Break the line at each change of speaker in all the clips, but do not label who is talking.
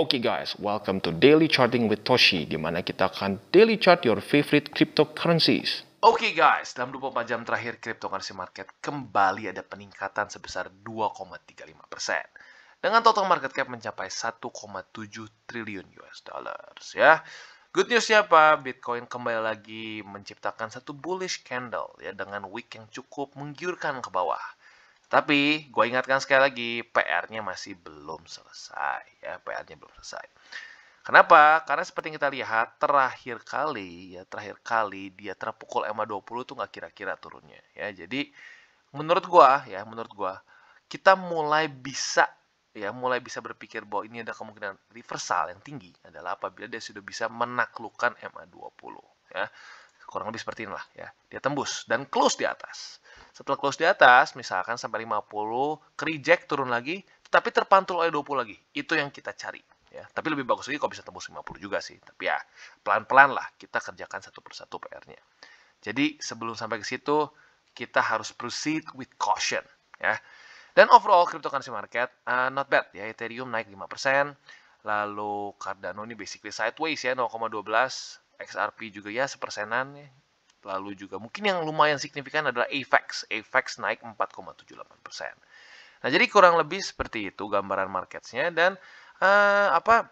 Oke okay guys, welcome to Daily Charting with Toshi, di mana kita akan daily chart your favorite cryptocurrencies. Oke okay guys, dalam 24 jam terakhir cryptocurrency market kembali ada peningkatan sebesar 2,35%. Dengan total market cap mencapai 1,7 triliun US dollars ya. Good newsnya apa? Bitcoin kembali lagi menciptakan satu bullish candle ya dengan wick yang cukup menggiurkan ke bawah tapi gue ingatkan sekali lagi, PR-nya masih belum selesai. Ya, PR-nya belum selesai. Kenapa? Karena seperti yang kita lihat, terakhir kali, ya terakhir kali dia terpukul EMA 20 tuh nggak kira-kira turunnya. Ya, jadi menurut gue ya, menurut gue kita mulai bisa ya mulai bisa berpikir bahwa ini ada kemungkinan reversal yang tinggi adalah apabila dia sudah bisa menaklukkan MA20 ya kurang lebih seperti inilah ya dia tembus dan close di atas setelah close di atas, misalkan sampai 50, ke reject turun lagi, tapi terpantul oleh 20 lagi. Itu yang kita cari. Ya, tapi lebih bagus lagi kalau bisa tembus 50 juga sih. Tapi ya, pelan-pelan lah kita kerjakan satu persatu PR-nya. Jadi, sebelum sampai ke situ, kita harus proceed with caution. Ya. Dan overall, cryptocurrency market, uh, not bad. ya Ethereum naik 5%, lalu Cardano ini basically sideways ya, 0,12. XRP juga ya, sepersenan. Ya. Lalu juga mungkin yang lumayan signifikan adalah AVAX. AVAX naik 4,78%. Nah, jadi kurang lebih seperti itu gambaran marketnya dan uh, apa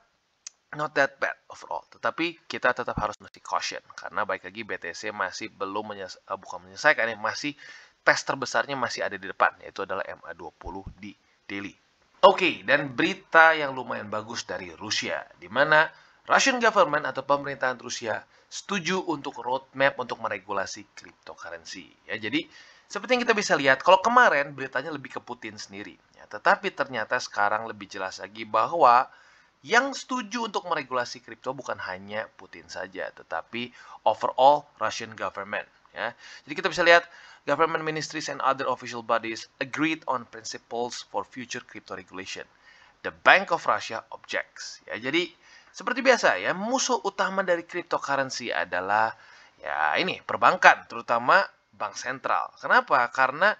not that bad overall. Tetapi kita tetap harus mesti caution karena baik lagi BTC masih belum menyes eh, bukan menyelesaikan yang masih tes terbesarnya masih ada di depan yaitu adalah MA20 di daily. Oke, okay, dan berita yang lumayan bagus dari Rusia di mana Russian government atau pemerintahan Rusia setuju untuk roadmap untuk meregulasi cryptocurrency. Ya, jadi seperti yang kita bisa lihat, kalau kemarin beritanya lebih ke Putin sendiri. Ya, tetapi ternyata sekarang lebih jelas lagi bahwa yang setuju untuk meregulasi kripto bukan hanya Putin saja, tetapi overall Russian government. Ya. Jadi kita bisa lihat, government ministries and other official bodies agreed on principles for future crypto regulation. The Bank of Russia objects. Ya, jadi seperti biasa ya, musuh utama dari cryptocurrency adalah ya ini perbankan, terutama bank sentral. Kenapa? Karena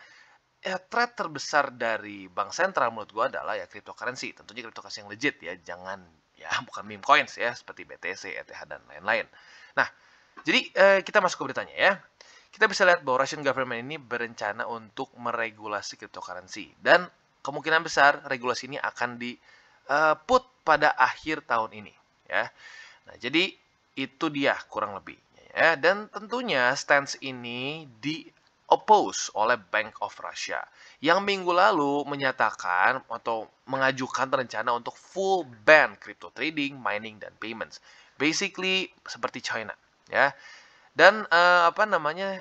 ya, threat terbesar dari bank sentral menurut gue adalah ya cryptocurrency. Tentunya cryptocurrency yang legit ya, jangan ya bukan meme coins ya seperti BTC, ETH dan lain-lain. Nah, jadi eh, kita masuk ke beritanya ya. Kita bisa lihat bahwa Russian government ini berencana untuk meregulasi cryptocurrency dan kemungkinan besar regulasi ini akan di uh, put pada akhir tahun ini ya. Nah, jadi itu dia kurang lebih ya. Dan tentunya stance ini di oppose oleh Bank of Russia yang minggu lalu menyatakan atau mengajukan rencana untuk full ban crypto trading, mining dan payments. Basically seperti China ya. Dan uh, apa namanya?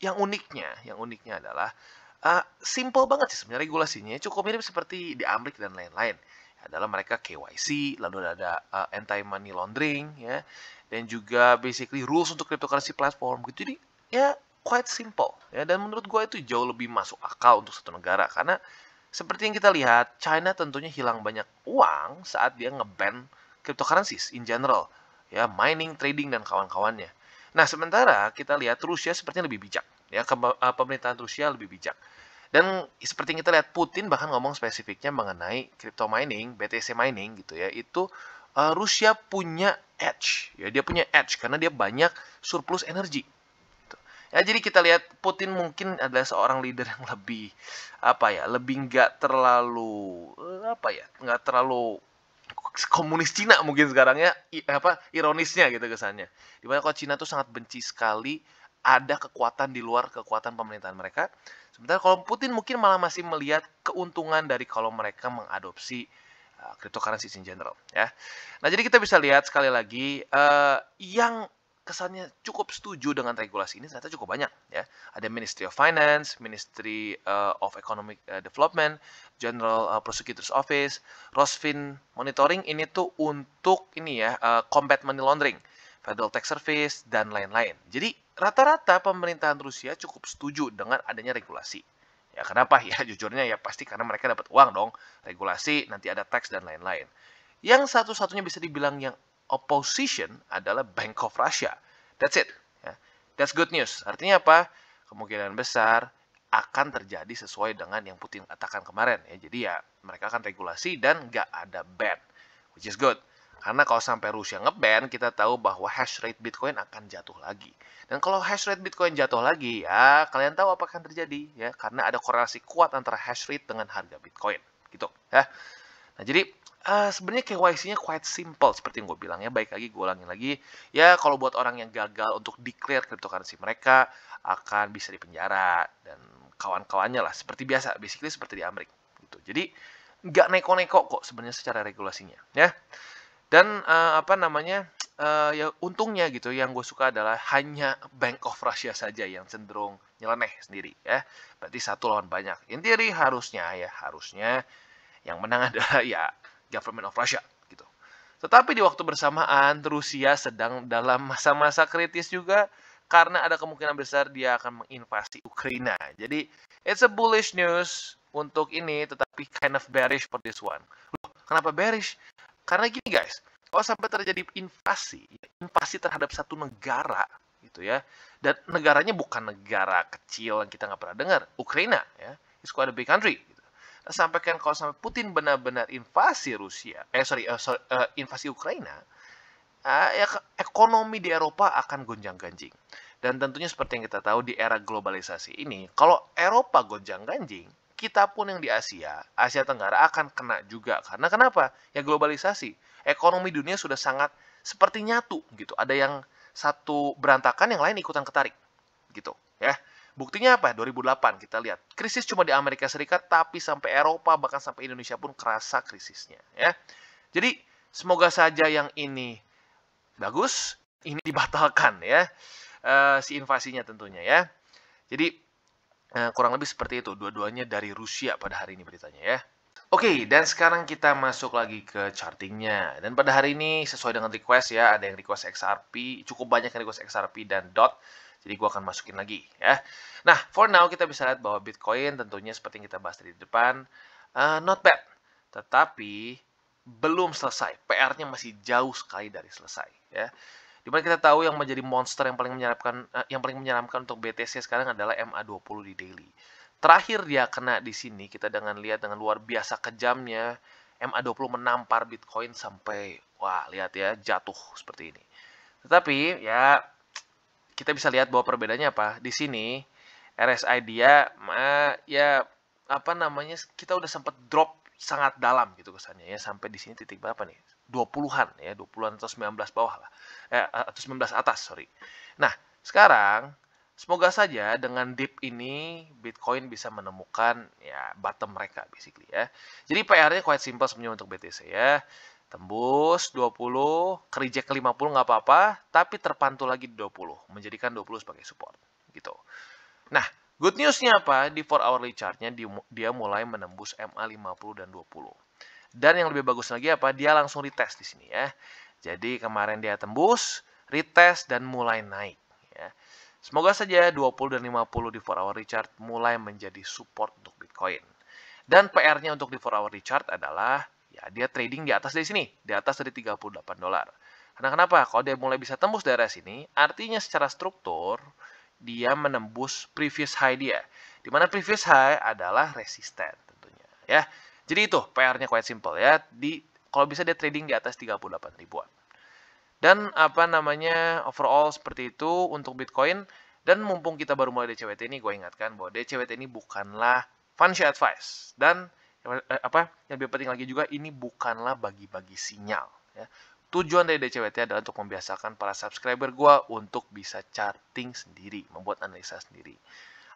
Yang uniknya, yang uniknya adalah uh, simple banget sih sebenarnya regulasinya, cukup mirip seperti di Amerika dan lain-lain adalah mereka KYC, lalu ada uh, eh, anti money laundering ya dan juga basically rules untuk cryptocurrency platform gitu. Jadi ya quite simple ya dan menurut gue itu jauh lebih masuk akal untuk satu negara karena seperti yang kita lihat China tentunya hilang banyak uang saat dia ngeban cryptocurrency in general ya mining, trading dan kawan-kawannya. Nah, sementara kita lihat Rusia sepertinya lebih bijak ya eh, pemerintahan Rusia lebih bijak. Dan seperti kita lihat Putin bahkan ngomong spesifiknya mengenai crypto mining, BTC mining gitu ya. Itu uh, Rusia punya edge ya, dia punya edge karena dia banyak surplus energi. Gitu. Ya jadi kita lihat Putin mungkin adalah seorang leader yang lebih apa ya, lebih nggak terlalu eh, apa ya, nggak terlalu komunis Cina mungkin sekarang ya apa ironisnya gitu kesannya dimana kalau Cina tuh sangat benci sekali ada kekuatan di luar kekuatan pemerintahan mereka Sementara kalau Putin mungkin malah masih melihat keuntungan dari kalau mereka mengadopsi uh, cryptocurrency in general ya. Nah, jadi kita bisa lihat sekali lagi uh, yang kesannya cukup setuju dengan regulasi ini ternyata cukup banyak ya. Ada Ministry of Finance, Ministry uh, of Economic Development, General uh, Prosecutor's Office, Rosfin Monitoring ini tuh untuk ini ya uh, combat money laundering federal tax service, dan lain-lain. Jadi rata-rata pemerintahan Rusia cukup setuju dengan adanya regulasi. Ya kenapa? Ya jujurnya ya pasti karena mereka dapat uang dong, regulasi, nanti ada tax, dan lain-lain. Yang satu-satunya bisa dibilang yang opposition adalah Bank of Russia. That's it. Ya, that's good news. Artinya apa? Kemungkinan besar akan terjadi sesuai dengan yang Putin katakan kemarin ya. Jadi ya mereka akan regulasi dan nggak ada ban, which is good. Karena kalau sampai Rusia ngeban, kita tahu bahwa hash rate Bitcoin akan jatuh lagi. Dan kalau hash rate Bitcoin jatuh lagi, ya kalian tahu apa akan terjadi ya, karena ada korelasi kuat antara hash rate dengan harga Bitcoin, gitu ya. Nah, jadi uh, sebenarnya KYC-nya quite simple seperti yang gue bilang ya. Baik lagi gue ulangin lagi, ya kalau buat orang yang gagal untuk declare cryptocurrency mereka akan bisa dipenjara dan kawan-kawannya lah seperti biasa, basically seperti di Amerika gitu. Jadi nggak neko-neko kok sebenarnya secara regulasinya ya dan uh, apa namanya uh, ya untungnya gitu yang gue suka adalah hanya Bank of Russia saja yang cenderung nyeleneh sendiri ya berarti satu lawan banyak intinya harusnya ya harusnya yang menang adalah ya government of Russia gitu tetapi di waktu bersamaan Rusia sedang dalam masa-masa kritis juga karena ada kemungkinan besar dia akan menginvasi Ukraina jadi it's a bullish news untuk ini tetapi kind of bearish for this one Loh, kenapa bearish karena gini guys, kalau sampai terjadi invasi, ya, invasi terhadap satu negara gitu ya, dan negaranya bukan negara kecil yang kita nggak pernah dengar, Ukraina ya, it's quite a big country. Gitu. Nah, sampaikan kalau sampai Putin benar-benar invasi Rusia, eh sorry, uh, sorry uh, invasi Ukraina, uh, ya, ekonomi di Eropa akan gonjang-ganjing. Dan tentunya seperti yang kita tahu di era globalisasi ini, kalau Eropa gonjang-ganjing, kita pun yang di Asia, Asia Tenggara akan kena juga. Karena kenapa? Ya globalisasi. Ekonomi dunia sudah sangat seperti nyatu gitu. Ada yang satu berantakan, yang lain ikutan ketarik gitu ya. Buktinya apa? 2008 kita lihat krisis cuma di Amerika Serikat, tapi sampai Eropa bahkan sampai Indonesia pun kerasa krisisnya ya. Jadi semoga saja yang ini bagus, ini dibatalkan ya. Uh, si invasinya tentunya ya. Jadi Nah, kurang lebih seperti itu, dua-duanya dari Rusia pada hari ini beritanya ya. Oke, okay, dan sekarang kita masuk lagi ke chartingnya. Dan pada hari ini, sesuai dengan request ya, ada yang request XRP, cukup banyak yang request XRP dan DOT. Jadi gua akan masukin lagi ya. Nah, for now kita bisa lihat bahwa Bitcoin tentunya seperti yang kita bahas tadi di depan, uh, not bad. Tetapi, belum selesai. PR-nya masih jauh sekali dari selesai. ya. Dimana kita tahu yang menjadi monster yang paling menyeramkan uh, yang paling menyeramkan untuk BTC sekarang adalah MA20 di daily. Terakhir dia kena di sini kita dengan lihat dengan luar biasa kejamnya MA20 menampar Bitcoin sampai wah lihat ya jatuh seperti ini. Tetapi ya kita bisa lihat bahwa perbedaannya apa? Di sini RSI dia uh, ya apa namanya kita udah sempat drop sangat dalam gitu kesannya ya sampai di sini titik berapa nih? 20-an ya, 20-an atau 19 bawah lah. Eh, atau 19 atas, sorry. Nah, sekarang semoga saja dengan dip ini Bitcoin bisa menemukan ya bottom mereka basically ya. Jadi PR-nya quite simple sebenarnya untuk BTC ya. Tembus 20, ke reject ke 50 nggak apa-apa, tapi terpantul lagi di 20, menjadikan 20 sebagai support gitu. Nah, good news-nya apa? Di 4 hourly chart-nya dia mulai menembus MA 50 dan 20. Dan yang lebih bagus lagi apa? Dia langsung retest di sini ya. Jadi kemarin dia tembus, retest dan mulai naik ya. Semoga saja 20 dan 50 di 4 hour chart mulai menjadi support untuk Bitcoin. Dan PR-nya untuk di 4 hour chart adalah ya dia trading di atas dari sini, di atas dari 38 dolar. Karena kenapa? Kalau dia mulai bisa tembus daerah sini, artinya secara struktur dia menembus previous high dia. Di mana previous high adalah resisten tentunya, ya. Jadi itu PR-nya quite simple ya. Di kalau bisa dia trading di atas 38 ribuan. Dan apa namanya overall seperti itu untuk Bitcoin dan mumpung kita baru mulai DCWT ini gue ingatkan bahwa DCWT ini bukanlah financial advice dan eh, apa yang lebih penting lagi juga ini bukanlah bagi-bagi sinyal ya. Tujuan dari DCWT adalah untuk membiasakan para subscriber gue untuk bisa charting sendiri, membuat analisa sendiri.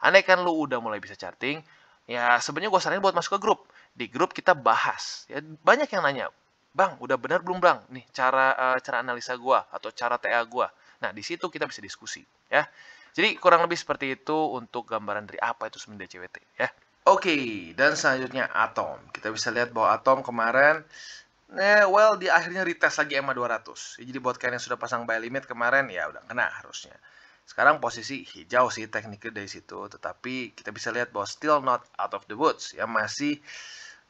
kan lu udah mulai bisa charting, ya sebenarnya gue saranin buat masuk ke grup di grup kita bahas ya banyak yang nanya bang udah benar belum bang nih cara uh, cara analisa gua atau cara TA gua nah di situ kita bisa diskusi ya jadi kurang lebih seperti itu untuk gambaran dari apa itu sebenarnya CWT ya oke dan selanjutnya atom kita bisa lihat bahwa atom kemarin Nah, well, di akhirnya retest lagi EMA 200. Ya, jadi buat kalian yang sudah pasang buy limit kemarin, ya udah kena harusnya. Sekarang posisi hijau sih tekniknya dari situ, tetapi kita bisa lihat bahwa still not out of the woods. Ya, masih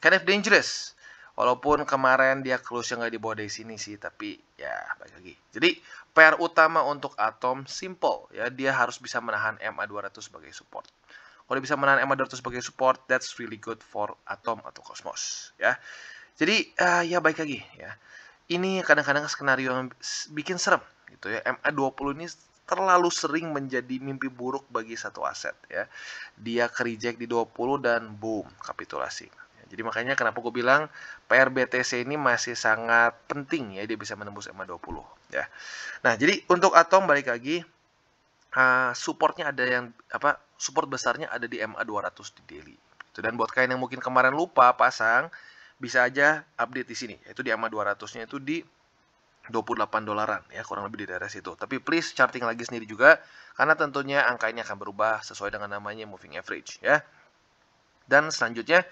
kind of dangerous walaupun kemarin dia close yang nggak dibawa dari sini sih tapi ya baik lagi jadi PR utama untuk Atom simple ya dia harus bisa menahan MA200 sebagai support kalau bisa menahan MA200 sebagai support that's really good for Atom atau Cosmos ya jadi uh, ya, ya baik lagi ya ini kadang-kadang skenario yang bikin serem gitu ya MA20 ini terlalu sering menjadi mimpi buruk bagi satu aset ya. Dia kerijek di 20 dan boom, kapitulasi. Jadi makanya kenapa gue bilang PRBTC ini masih sangat penting ya dia bisa menembus MA 20 ya. Nah, jadi untuk atom balik lagi uh, supportnya ada yang apa support besarnya ada di MA 200 di daily. Gitu. Dan buat kalian yang mungkin kemarin lupa pasang bisa aja update di sini Itu di MA 200-nya itu di 28 dolaran ya kurang lebih di daerah situ. Tapi please charting lagi sendiri juga karena tentunya angka ini akan berubah sesuai dengan namanya moving average ya. Dan selanjutnya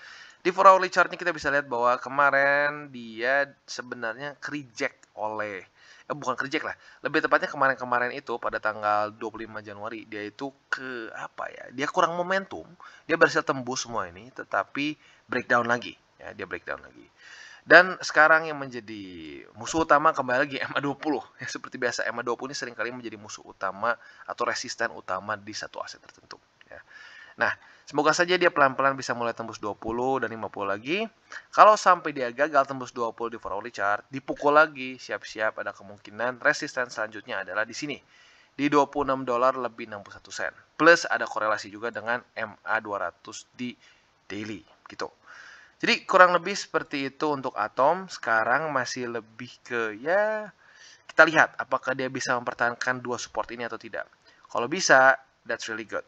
di for hourly chartnya kita bisa lihat bahwa kemarin dia sebenarnya reject oleh eh bukan reject lah. Lebih tepatnya kemarin-kemarin itu pada tanggal 25 Januari dia itu ke apa ya? Dia kurang momentum, dia berhasil tembus semua ini tetapi breakdown lagi ya, dia breakdown lagi. Dan sekarang yang menjadi musuh utama kembali lagi MA20. Ya, seperti biasa MA20 ini seringkali menjadi musuh utama atau resisten utama di satu aset tertentu. Ya. Nah, Semoga saja dia pelan-pelan bisa mulai tembus 20 dan 50 lagi. Kalau sampai dia gagal tembus 20 di 4 hourly chart, dipukul lagi, siap-siap ada kemungkinan resisten selanjutnya adalah di sini. Di 26 dolar lebih 61 sen. Plus ada korelasi juga dengan MA 200 di daily gitu. Jadi kurang lebih seperti itu untuk atom. Sekarang masih lebih ke ya kita lihat apakah dia bisa mempertahankan dua support ini atau tidak. Kalau bisa, that's really good.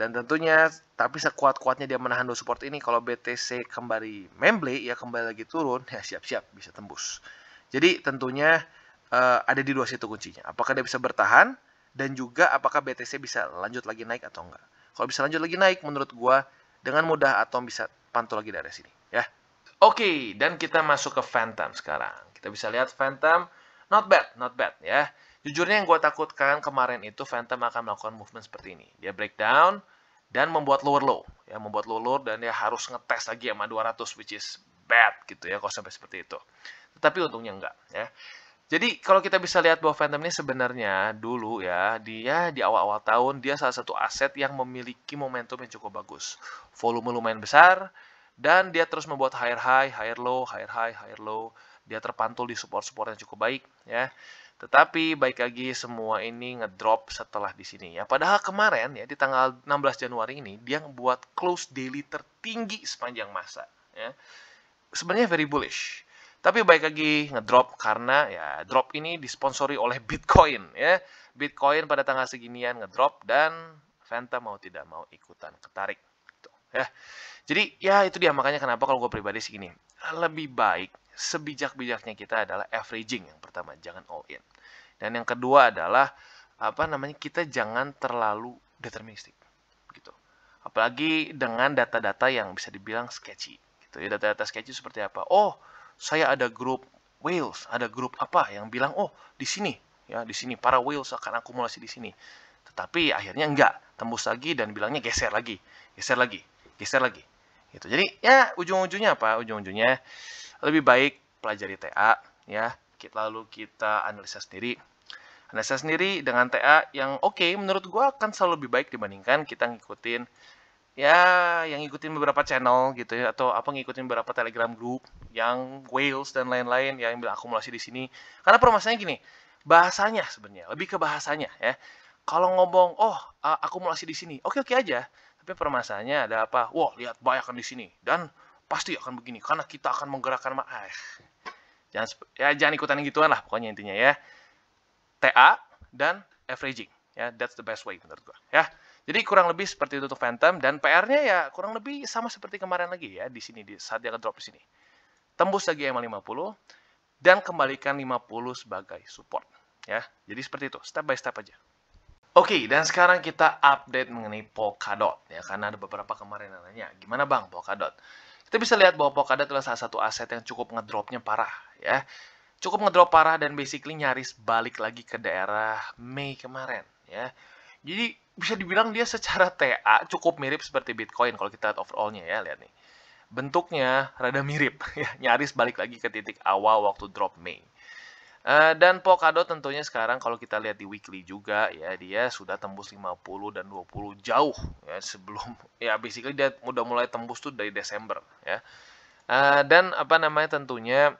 Dan tentunya, tapi sekuat-kuatnya dia menahan low support ini, kalau BTC kembali memble, ya kembali lagi turun, ya siap-siap bisa tembus. Jadi tentunya uh, ada di dua situ kuncinya. Apakah dia bisa bertahan, dan juga apakah BTC bisa lanjut lagi naik atau enggak. Kalau bisa lanjut lagi naik, menurut gua dengan mudah atau bisa pantul lagi dari sini, ya. Oke, okay, dan kita masuk ke Phantom sekarang. Kita bisa lihat Phantom, not bad, not bad, ya. Jujurnya yang gue takutkan kemarin itu Phantom akan melakukan movement seperti ini. Dia breakdown dan membuat lower low. Ya, membuat lower low dan dia harus ngetes lagi sama 200 which is bad gitu ya kalau sampai seperti itu. Tetapi untungnya enggak ya. Jadi kalau kita bisa lihat bahwa Phantom ini sebenarnya dulu ya, dia di awal-awal tahun dia salah satu aset yang memiliki momentum yang cukup bagus. Volume lumayan besar dan dia terus membuat higher high, higher low, higher high, higher low. Dia terpantul di support-support yang cukup baik ya. Tetapi baik lagi semua ini ngedrop setelah di sini ya. Padahal kemarin ya di tanggal 16 Januari ini dia membuat close daily tertinggi sepanjang masa ya. Sebenarnya very bullish. Tapi baik lagi ngedrop karena ya drop ini disponsori oleh Bitcoin ya. Bitcoin pada tanggal seginian ngedrop dan Fanta mau tidak mau ikutan ketarik gitu, ya. Jadi ya itu dia makanya kenapa kalau gue pribadi segini lebih baik sebijak-bijaknya kita adalah averaging yang pertama, jangan all in. Dan yang kedua adalah apa namanya kita jangan terlalu deterministik gitu. Apalagi dengan data-data yang bisa dibilang sketchy gitu. Ya data-data sketchy seperti apa? Oh, saya ada grup whales, ada grup apa yang bilang oh di sini ya di sini para whales akan akumulasi di sini. Tetapi akhirnya enggak, tembus lagi dan bilangnya geser lagi, geser lagi, geser lagi. Gitu. Jadi ya ujung-ujungnya apa? Ujung-ujungnya lebih baik pelajari TA ya kita lalu kita analisa sendiri analisa sendiri dengan TA yang oke okay, menurut gue akan selalu lebih baik dibandingkan kita ngikutin ya yang ngikutin beberapa channel gitu ya atau apa ngikutin beberapa telegram group yang whales dan lain-lain yang bilang akumulasi di sini karena permasalahannya gini bahasanya sebenarnya lebih ke bahasanya ya kalau ngomong oh akumulasi di sini oke okay oke -okay aja tapi permasalahannya ada apa wah lihat banyak kan di sini dan pasti akan begini karena kita akan menggerakkan ma eh, jangan ya jangan ikutan gituan lah pokoknya intinya ya TA dan averaging ya that's the best way menurut gua ya jadi kurang lebih seperti itu untuk Phantom dan PR-nya ya kurang lebih sama seperti kemarin lagi ya di sini di saat dia drop di sini tembus lagi EMA 50 dan kembalikan 50 sebagai support ya jadi seperti itu step by step aja Oke, okay, dan sekarang kita update mengenai Polkadot ya karena ada beberapa kemarin yang nanya, gimana Bang Polkadot? Kita bisa lihat bahwa Polkadot adalah salah satu aset yang cukup ngedropnya parah ya. Cukup ngedrop parah dan basically nyaris balik lagi ke daerah Mei kemarin ya. Jadi bisa dibilang dia secara TA cukup mirip seperti Bitcoin kalau kita lihat overallnya ya, lihat nih. Bentuknya rada mirip ya, nyaris balik lagi ke titik awal waktu drop Mei. Eh, dan Polkadot tentunya sekarang kalau kita lihat di weekly juga ya dia sudah tembus 50 dan 20 jauh ya sebelum ya basically dia udah mulai tembus tuh dari Desember ya. Uh, dan apa namanya tentunya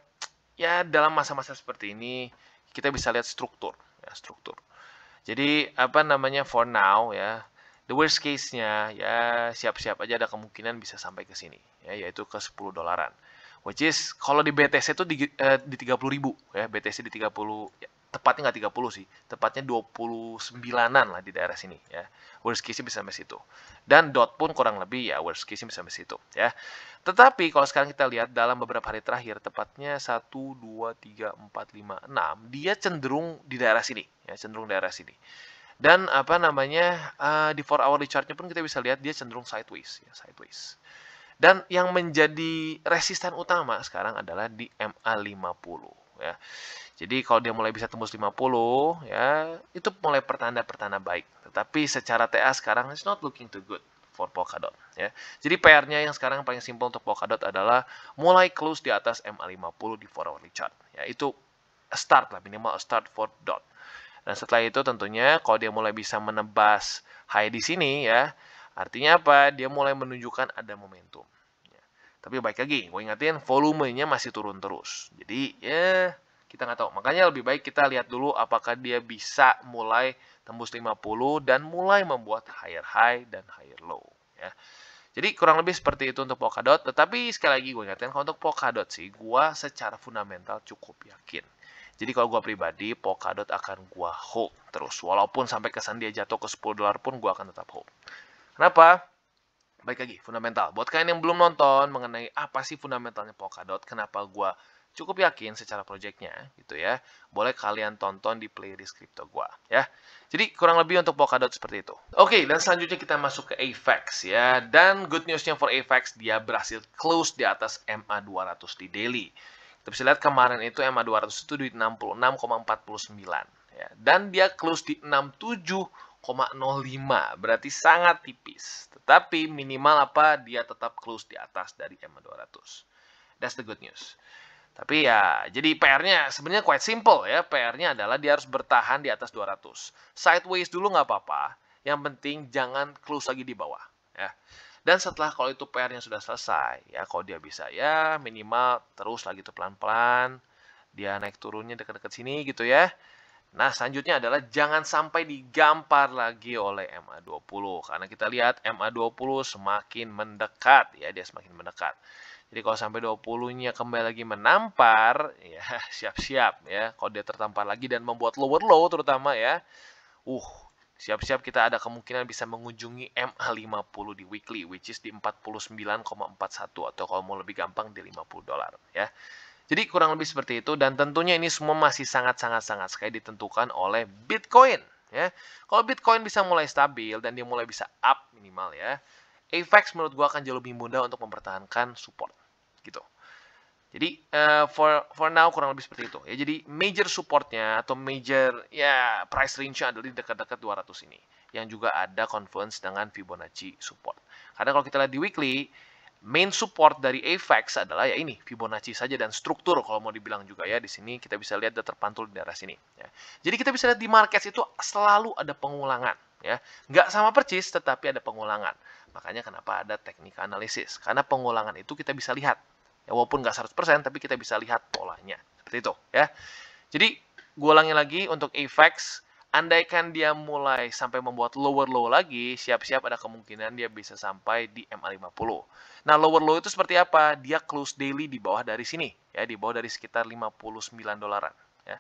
ya dalam masa-masa seperti ini kita bisa lihat struktur ya struktur. Jadi apa namanya for now ya the worst case-nya ya siap-siap aja ada kemungkinan bisa sampai ke sini ya yaitu ke 10 dolaran which is kalau di BTC itu di, eh, di 30 ribu ya BTC di 30 ya, tepatnya nggak 30 sih tepatnya 29-an lah di daerah sini ya worst case bisa sampai situ dan dot pun kurang lebih ya worst case bisa sampai situ ya tetapi kalau sekarang kita lihat dalam beberapa hari terakhir tepatnya 1 2 3 4 5 6 dia cenderung di daerah sini ya cenderung daerah sini dan apa namanya uh, di 4 hourly chartnya pun kita bisa lihat dia cenderung sideways ya sideways dan yang menjadi resisten utama sekarang adalah di MA 50 ya. Jadi kalau dia mulai bisa tembus 50 ya, itu mulai pertanda-pertanda baik. Tetapi secara TA sekarang it's not looking too good for Polkadot ya. Jadi PR-nya yang sekarang paling simpel untuk Polkadot adalah mulai close di atas MA50 di 4 hour chart ya. Itu start lah minimal start for dot. Dan setelah itu tentunya kalau dia mulai bisa menebas high di sini ya, Artinya apa? Dia mulai menunjukkan ada momentum. Ya. Tapi baik lagi, gue ingatin volumenya masih turun terus. Jadi ya kita nggak tahu. Makanya lebih baik kita lihat dulu apakah dia bisa mulai tembus 50 dan mulai membuat higher high dan higher low. Ya. Jadi kurang lebih seperti itu untuk Polkadot. Tetapi sekali lagi gue ingatkan kalau untuk Polkadot sih, gue secara fundamental cukup yakin. Jadi kalau gue pribadi, Polkadot akan gue hold terus. Walaupun sampai kesan dia jatuh ke 10 dolar pun, gue akan tetap hold. Kenapa? Baik lagi, fundamental. Buat kalian yang belum nonton mengenai apa sih fundamentalnya Polkadot, kenapa gue cukup yakin secara projectnya gitu ya boleh kalian tonton di playlist crypto gue, ya jadi kurang lebih untuk Polkadot seperti itu oke okay, dan selanjutnya kita masuk ke AVAX ya dan good newsnya for AVAX dia berhasil close di atas MA 200 di daily kita bisa lihat kemarin itu MA 200 itu di 66,49 ya dan dia close di 67 0,05 berarti sangat tipis tetapi minimal apa dia tetap close di atas dari m 200 that's the good news tapi ya jadi PR-nya sebenarnya quite simple ya PR-nya adalah dia harus bertahan di atas 200 sideways dulu nggak apa-apa yang penting jangan close lagi di bawah ya dan setelah kalau itu PR-nya sudah selesai ya kalau dia bisa ya minimal terus lagi tuh pelan-pelan dia naik turunnya dekat-dekat sini gitu ya Nah, selanjutnya adalah jangan sampai digampar lagi oleh MA20 karena kita lihat MA20 semakin mendekat ya, dia semakin mendekat. Jadi kalau sampai 20-nya kembali lagi menampar, ya siap-siap ya. Kalau dia tertampar lagi dan membuat lower low terutama ya, uh, siap-siap kita ada kemungkinan bisa mengunjungi MA50 di weekly, which is di 49,41 atau kalau mau lebih gampang di 50 dolar ya. Jadi kurang lebih seperti itu dan tentunya ini semua masih sangat-sangat-sangat sekali ditentukan oleh Bitcoin. Ya, kalau Bitcoin bisa mulai stabil dan dia mulai bisa up minimal ya, Efek menurut gua akan jauh lebih mudah untuk mempertahankan support gitu. Jadi uh, for for now kurang lebih seperti itu ya. Jadi major supportnya atau major ya price range-nya adalah di dekat-dekat 200 ini yang juga ada confluence dengan Fibonacci support. Karena kalau kita lihat di weekly main support dari AVAX adalah ya ini Fibonacci saja dan struktur kalau mau dibilang juga ya di sini kita bisa lihat ada terpantul di daerah sini ya. Jadi kita bisa lihat di market itu selalu ada pengulangan ya. Nggak sama persis tetapi ada pengulangan. Makanya kenapa ada teknik analisis karena pengulangan itu kita bisa lihat. Ya walaupun nggak 100% tapi kita bisa lihat polanya. Seperti itu ya. Jadi gue ulangi lagi untuk AVAX Andaikan dia mulai sampai membuat lower low lagi, siap-siap ada kemungkinan dia bisa sampai di MA50. Nah, lower low itu seperti apa? Dia close daily di bawah dari sini, ya, di bawah dari sekitar 59 dolaran, ya.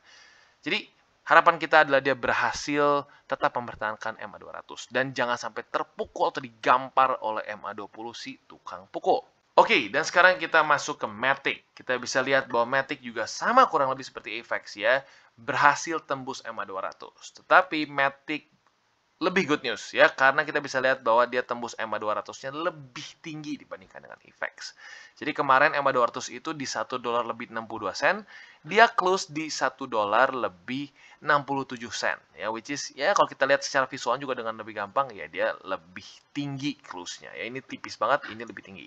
Jadi, harapan kita adalah dia berhasil tetap mempertahankan MA200 dan jangan sampai terpukul atau digampar oleh MA20 si tukang pukul. Oke, okay, dan sekarang kita masuk ke Matic. Kita bisa lihat bahwa Matic juga sama kurang lebih seperti Apex ya, berhasil tembus EMA 200. Tetapi Matic lebih good news ya, karena kita bisa lihat bahwa dia tembus EMA 200-nya lebih tinggi dibandingkan dengan Apex. Jadi kemarin EMA 200 itu di 1 dolar lebih 62 sen, dia close di 1 dolar lebih 67 sen. Ya, which is, ya kalau kita lihat secara visual juga dengan lebih gampang, ya dia lebih tinggi close-nya. Ya ini tipis banget, ini lebih tinggi.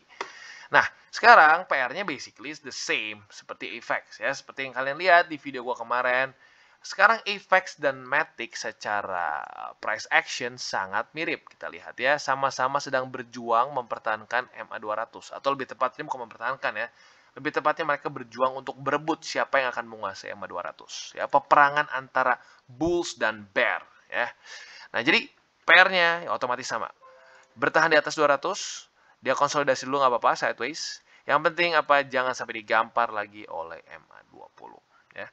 Nah, sekarang PR-nya basically is the same seperti Apex ya, seperti yang kalian lihat di video gua kemarin. Sekarang Apex dan Matic secara price action sangat mirip. Kita lihat ya, sama-sama sedang berjuang mempertahankan MA200 atau lebih tepatnya bukan mempertahankan ya. Lebih tepatnya mereka berjuang untuk berebut siapa yang akan menguasai MA200 ya, peperangan antara Bulls dan Bear ya. Nah, jadi PR-nya ya otomatis sama. Bertahan di atas 200, dia konsolidasi dulu nggak apa-apa, sideways. Yang penting apa jangan sampai digampar lagi oleh MA20 ya.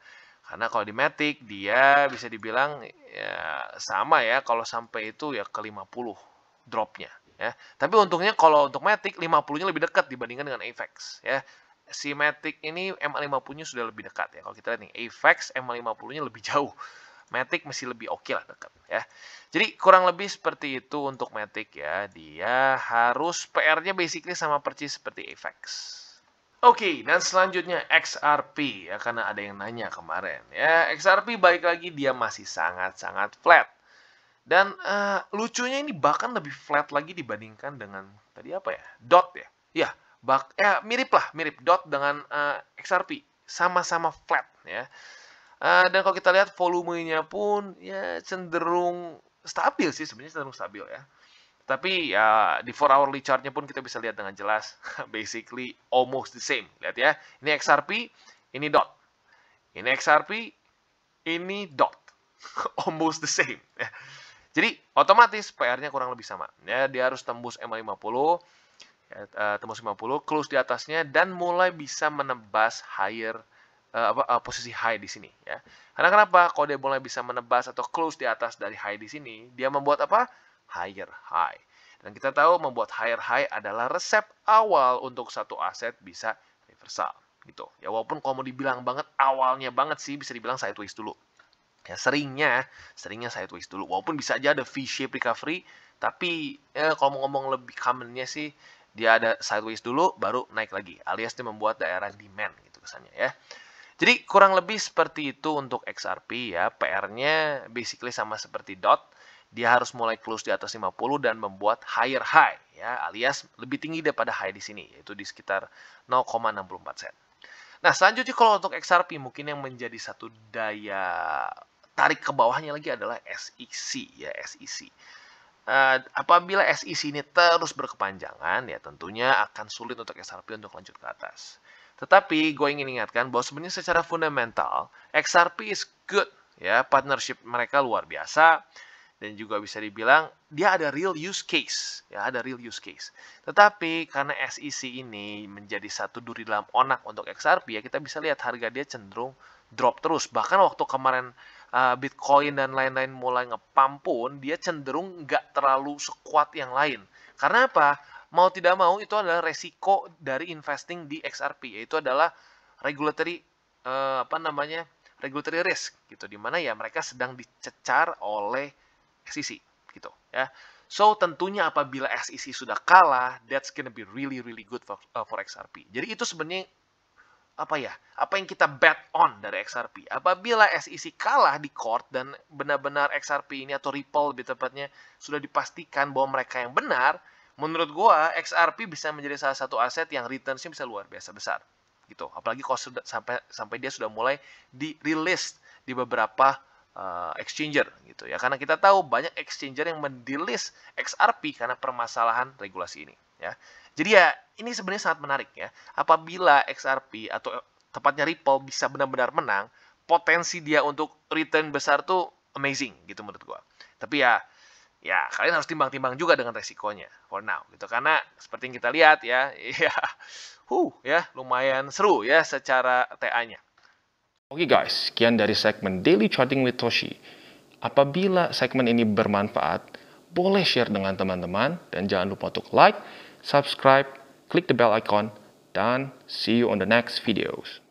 Karena kalau di Matic dia bisa dibilang ya, sama ya kalau sampai itu ya ke 50 dropnya ya. Tapi untungnya kalau untuk Matic 50-nya lebih dekat dibandingkan dengan Apex ya. Si Matic ini MA50-nya sudah lebih dekat ya. Kalau kita lihat nih Apex MA50-nya lebih jauh. Matic masih lebih oke okay lah dekat ya. Jadi kurang lebih seperti itu untuk Matic ya. Dia harus PR-nya basically sama persis seperti FX. Oke, okay, dan selanjutnya XRP ya karena ada yang nanya kemarin ya. XRP baik lagi dia masih sangat-sangat flat. Dan uh, lucunya ini bahkan lebih flat lagi dibandingkan dengan tadi apa ya? Dot ya. Ya, bak ya mirip lah, mirip dot dengan uh, eh, XRP. Sama-sama flat ya. Eh, dan kalau kita lihat volumenya pun ya cenderung stabil sih sebenarnya cenderung stabil ya. Tapi ya di 4 hourly chart-nya pun kita bisa lihat dengan jelas basically almost the same. Lihat ya, ini XRP, ini dot. Ini XRP, ini dot. almost the same. ya. Jadi otomatis PR-nya kurang lebih sama. Ya, dia harus tembus MA50, ya, eh, tembus 50, close di atasnya dan mulai bisa menebas higher uh, apa, uh, posisi high di sini ya. Karena kenapa? Kalau dia mulai bisa menebas atau close di atas dari high di sini, dia membuat apa? Higher high. Dan kita tahu membuat higher high adalah resep awal untuk satu aset bisa reversal gitu. Ya walaupun kalau mau dibilang banget awalnya banget sih bisa dibilang sideways dulu. Ya seringnya, seringnya sideways dulu. Walaupun bisa aja ada V-shape recovery, tapi ya, kalau mau ngomong lebih commonnya sih dia ada sideways dulu baru naik lagi alias dia membuat daerah demand gitu kesannya ya jadi kurang lebih seperti itu untuk XRP ya. PR-nya basically sama seperti DOT. Dia harus mulai close di atas 50 dan membuat higher high ya, alias lebih tinggi daripada high di sini yaitu di sekitar 0,64 sen. Nah, selanjutnya kalau untuk XRP mungkin yang menjadi satu daya tarik ke bawahnya lagi adalah SEC ya, SEC. Uh, eh, apabila SEC ini terus berkepanjangan, ya tentunya akan sulit untuk XRP untuk lanjut ke atas. Tetapi gue ingin ingatkan bahwa sebenarnya secara fundamental XRP is good ya partnership mereka luar biasa dan juga bisa dibilang dia ada real use case ya ada real use case tetapi karena SEC ini menjadi satu duri dalam onak untuk XRP ya kita bisa lihat harga dia cenderung drop terus bahkan waktu kemarin uh, Bitcoin dan lain-lain mulai ngepam pun dia cenderung nggak terlalu sekuat yang lain karena apa mau tidak mau itu adalah resiko dari investing di XRP yaitu adalah regulatory uh, apa namanya regulatory risk gitu dimana ya mereka sedang dicecar oleh SEC gitu ya so tentunya apabila SEC sudah kalah that's gonna be really really good for, uh, for XRP jadi itu sebenarnya apa ya apa yang kita bet on dari XRP apabila SEC kalah di court dan benar-benar XRP ini atau Ripple lebih tepatnya sudah dipastikan bahwa mereka yang benar menurut gua XRP bisa menjadi salah satu aset yang returnsnya bisa luar biasa besar gitu apalagi kalau sudah sampai sampai dia sudah mulai dirilis di beberapa uh, exchanger gitu ya karena kita tahu banyak exchanger yang mendilis XRP karena permasalahan regulasi ini ya jadi ya ini sebenarnya sangat menarik ya apabila XRP atau eh, tepatnya Ripple bisa benar-benar menang potensi dia untuk return besar tuh amazing gitu menurut gua tapi ya ya kalian harus timbang-timbang juga dengan resikonya for now gitu karena seperti yang kita lihat ya ya huh ya lumayan seru ya secara TA-nya. Oke okay guys, sekian dari segmen Daily Charting with Toshi. Apabila segmen ini bermanfaat, boleh share dengan teman-teman dan jangan lupa untuk like, subscribe, klik the bell icon dan see you on the next videos.